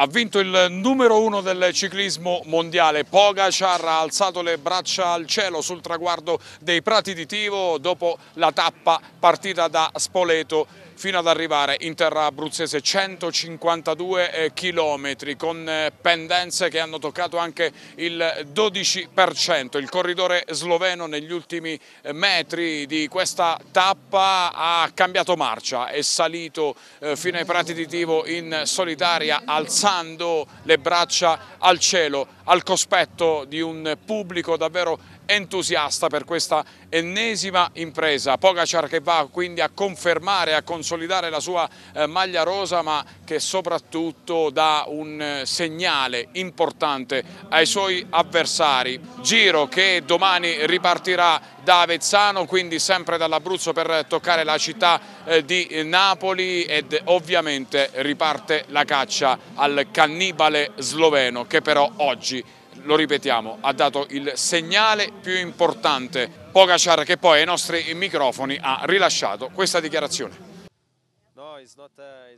Ha vinto il numero uno del ciclismo mondiale, Pogacar ha alzato le braccia al cielo sul traguardo dei Prati di Tivo dopo la tappa partita da Spoleto fino ad arrivare in terra abruzzese 152 km eh, con eh, pendenze che hanno toccato anche il 12%. Il corridore sloveno negli ultimi eh, metri di questa tappa ha cambiato marcia, è salito fino ai prati di Tivo in solitaria alzando le braccia al cielo, al cospetto di un pubblico davvero entusiasta per questa ennesima impresa. Pogacar che va quindi a confermare, a consolidare la sua eh, maglia rosa ma che soprattutto dà un eh, segnale importante ai suoi avversari. Giro che domani ripartirà da Avezzano, quindi sempre dall'Abruzzo per toccare la città eh, di Napoli ed ovviamente riparte la caccia al cannibale sloveno che però oggi lo ripetiamo, ha dato il segnale più importante Pogacar che poi ai nostri microfoni ha rilasciato questa dichiarazione. Uh, uh,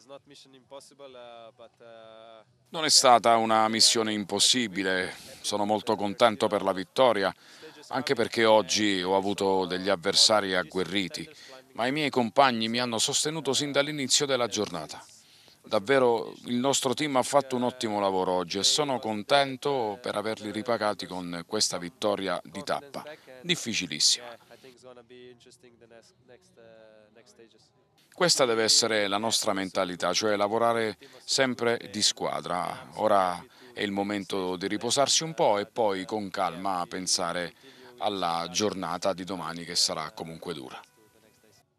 uh, non è stata una missione impossibile, sono molto contento per la vittoria, anche perché oggi ho avuto degli avversari agguerriti, ma i miei compagni mi hanno sostenuto sin dall'inizio della giornata. Davvero il nostro team ha fatto un ottimo lavoro oggi e sono contento per averli ripagati con questa vittoria di tappa, difficilissima. Questa deve essere la nostra mentalità, cioè lavorare sempre di squadra. Ora è il momento di riposarsi un po' e poi con calma pensare alla giornata di domani che sarà comunque dura.